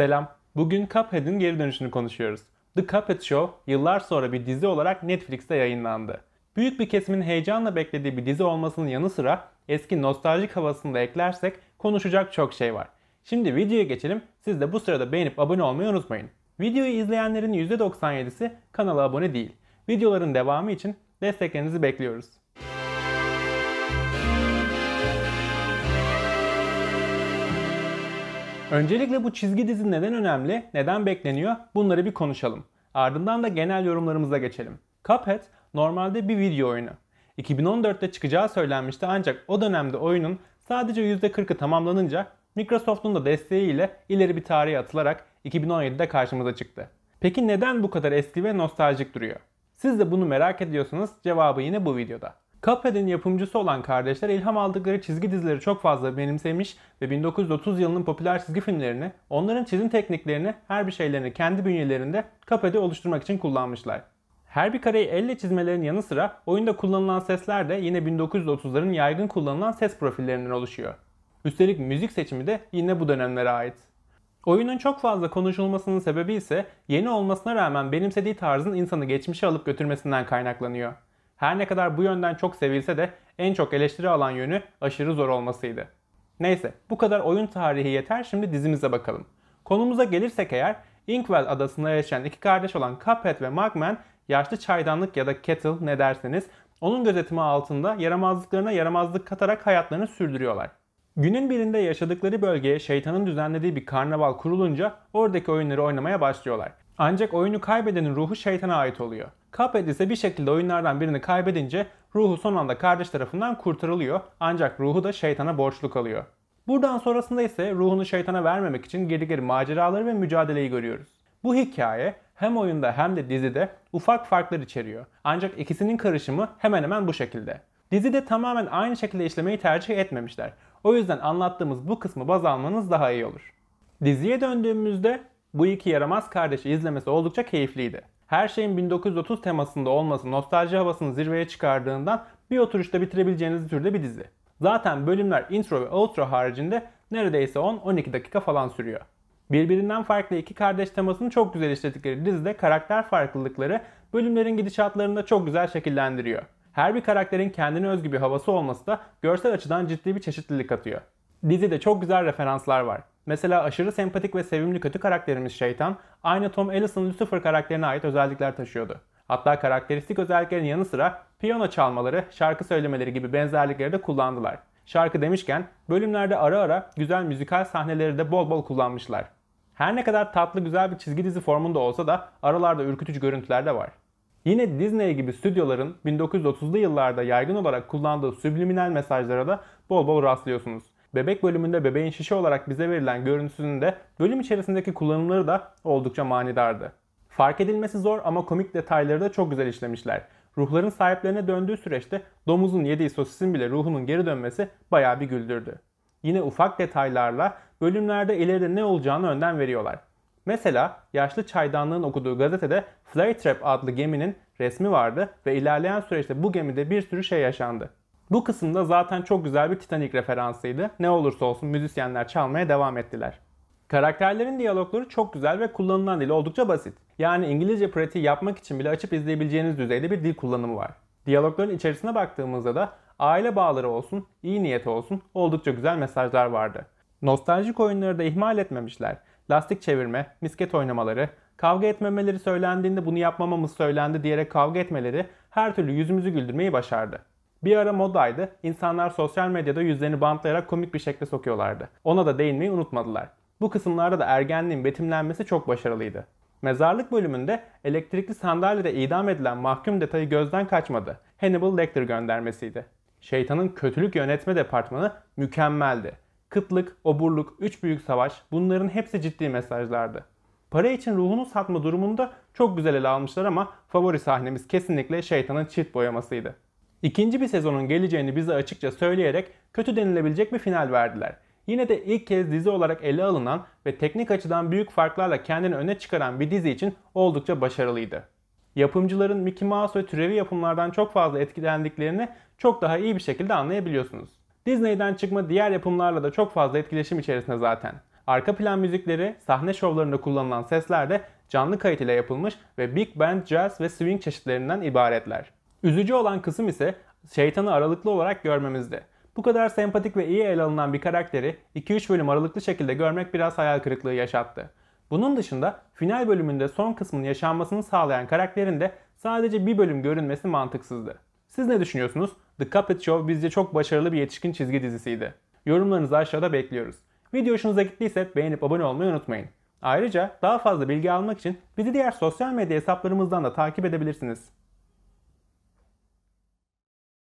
Selam. Bugün Cuphead'in geri dönüşünü konuşuyoruz. The Cuphead Show yıllar sonra bir dizi olarak Netflix'te yayınlandı. Büyük bir kesimin heyecanla beklediği bir dizi olmasının yanı sıra eski nostaljik havasını da eklersek konuşacak çok şey var. Şimdi videoya geçelim. Siz de bu sırada beğenip abone olmayı unutmayın. Videoyu izleyenlerin %97'si kanala abone değil. Videoların devamı için desteklerinizi bekliyoruz. Öncelikle bu çizgi dizi neden önemli, neden bekleniyor bunları bir konuşalım. Ardından da genel yorumlarımıza geçelim. Cuphead normalde bir video oyunu. 2014'te çıkacağı söylenmişti ancak o dönemde oyunun sadece %40'ı tamamlanınca Microsoft'un da desteğiyle ileri bir tarihe atılarak 2017'de karşımıza çıktı. Peki neden bu kadar eski ve nostaljik duruyor? Siz de bunu merak ediyorsanız cevabı yine bu videoda. Cuphead'in yapımcısı olan kardeşler ilham aldıkları çizgi dizileri çok fazla benimsemiş ve 1930 yılının popüler çizgi filmlerini, onların çizim tekniklerini, her bir şeylerini kendi bünyelerinde Cuphead'i oluşturmak için kullanmışlar. Her bir kareyi elle çizmelerin yanı sıra oyunda kullanılan sesler de yine 1930'ların yaygın kullanılan ses profillerinden oluşuyor. Üstelik müzik seçimi de yine bu dönemlere ait. Oyunun çok fazla konuşulmasının sebebi ise yeni olmasına rağmen benimsediği tarzın insanı geçmişe alıp götürmesinden kaynaklanıyor. Her ne kadar bu yönden çok sevilse de en çok eleştiri alan yönü aşırı zor olmasıydı. Neyse bu kadar oyun tarihi yeter şimdi dizimize bakalım. Konumuza gelirsek eğer Inkwell adasında yaşayan iki kardeş olan Cuphead ve Mugman yaşlı çaydanlık ya da kettle ne derseniz onun gözetimi altında yaramazlıklarına yaramazlık katarak hayatlarını sürdürüyorlar. Günün birinde yaşadıkları bölgeye şeytanın düzenlediği bir karnaval kurulunca oradaki oyunları oynamaya başlıyorlar. Ancak oyunu kaybedenin ruhu şeytana ait oluyor. Cuphead ise bir şekilde oyunlardan birini kaybedince ruhu son anda kardeş tarafından kurtarılıyor ancak ruhu da şeytana borçlu kalıyor. Buradan sonrasında ise ruhunu şeytana vermemek için geri geri maceraları ve mücadeleyi görüyoruz. Bu hikaye hem oyunda hem de dizide ufak farklar içeriyor. Ancak ikisinin karışımı hemen hemen bu şekilde. Dizide tamamen aynı şekilde işlemeyi tercih etmemişler. O yüzden anlattığımız bu kısmı baz almanız daha iyi olur. Diziye döndüğümüzde bu iki yaramaz kardeşi izlemesi oldukça keyifliydi her şeyin 1930 temasında olması nostalji havasını zirveye çıkardığından bir oturuşta bitirebileceğiniz türde bir dizi. Zaten bölümler intro ve outro haricinde neredeyse 10-12 dakika falan sürüyor. Birbirinden farklı iki kardeş temasını çok güzel işledikleri dizide karakter farklılıkları bölümlerin gidişatlarını da çok güzel şekillendiriyor. Her bir karakterin kendine özgü bir havası olması da görsel açıdan ciddi bir çeşitlilik katıyor. Dizide çok güzel referanslar var. Mesela aşırı sempatik ve sevimli kötü karakterimiz şeytan, aynı Tom Ellison Lucifer karakterine ait özellikler taşıyordu. Hatta karakteristik özelliklerin yanı sıra piyano çalmaları, şarkı söylemeleri gibi benzerlikleri de kullandılar. Şarkı demişken bölümlerde ara ara güzel müzikal sahneleri de bol bol kullanmışlar. Her ne kadar tatlı güzel bir çizgi dizi formunda olsa da aralarda ürkütücü görüntüler de var. Yine Disney gibi stüdyoların 1930'lu yıllarda yaygın olarak kullandığı subliminal mesajlara da bol bol rastlıyorsunuz. Bebek bölümünde bebeğin şişe olarak bize verilen görüntüsünün de bölüm içerisindeki kullanımları da oldukça manidardı. Fark edilmesi zor ama komik detayları da çok güzel işlemişler. Ruhların sahiplerine döndüğü süreçte domuzun yediği sosisin bile ruhunun geri dönmesi bayağı bir güldürdü. Yine ufak detaylarla bölümlerde ileride ne olacağını önden veriyorlar. Mesela yaşlı çaydanlığın okuduğu gazetede Flytrap adlı geminin resmi vardı ve ilerleyen süreçte bu gemide bir sürü şey yaşandı. Bu kısımda zaten çok güzel bir Titanic referansıydı. Ne olursa olsun müzisyenler çalmaya devam ettiler. Karakterlerin diyalogları çok güzel ve kullanılan dil oldukça basit. Yani İngilizce pratiği yapmak için bile açıp izleyebileceğiniz düzeyde bir dil kullanımı var. Diyalogların içerisine baktığımızda da aile bağları olsun, iyi niyet olsun oldukça güzel mesajlar vardı. Nostaljik oyunları da ihmal etmemişler. Lastik çevirme, misket oynamaları, kavga etmemeleri söylendiğinde bunu yapmamamız söylendi diyerek kavga etmeleri her türlü yüzümüzü güldürmeyi başardı. Bir ara modaydı. İnsanlar sosyal medyada yüzlerini bantlayarak komik bir şekle sokuyorlardı. Ona da değinmeyi unutmadılar. Bu kısımlarda da ergenliğin betimlenmesi çok başarılıydı. Mezarlık bölümünde elektrikli sandalyede idam edilen mahkum detayı gözden kaçmadı. Hannibal Lecter göndermesiydi. Şeytanın kötülük yönetme departmanı mükemmeldi. Kıtlık, oburluk, üç büyük savaş bunların hepsi ciddi mesajlardı. Para için ruhunu satma durumunda çok güzel ele almışlar ama favori sahnemiz kesinlikle şeytanın çift boyamasıydı. İkinci bir sezonun geleceğini bize açıkça söyleyerek kötü denilebilecek bir final verdiler. Yine de ilk kez dizi olarak ele alınan ve teknik açıdan büyük farklarla kendini öne çıkaran bir dizi için oldukça başarılıydı. Yapımcıların Mickey Mouse ve türevi yapımlardan çok fazla etkilendiklerini çok daha iyi bir şekilde anlayabiliyorsunuz. Disney'den çıkma diğer yapımlarla da çok fazla etkileşim içerisinde zaten. Arka plan müzikleri, sahne şovlarında kullanılan sesler de canlı kayıt ile yapılmış ve Big Band, Jazz ve Swing çeşitlerinden ibaretler. Üzücü olan kısım ise şeytanı aralıklı olarak görmemizdi. Bu kadar sempatik ve iyi ele alınan bir karakteri 2-3 bölüm aralıklı şekilde görmek biraz hayal kırıklığı yaşattı. Bunun dışında final bölümünde son kısmın yaşanmasını sağlayan karakterin de sadece bir bölüm görünmesi mantıksızdı. Siz ne düşünüyorsunuz? The Puppet Show bizce çok başarılı bir yetişkin çizgi dizisiydi. Yorumlarınızı aşağıda bekliyoruz. Video hoşunuza gittiyse beğenip abone olmayı unutmayın. Ayrıca daha fazla bilgi almak için bizi diğer sosyal medya hesaplarımızdan da takip edebilirsiniz.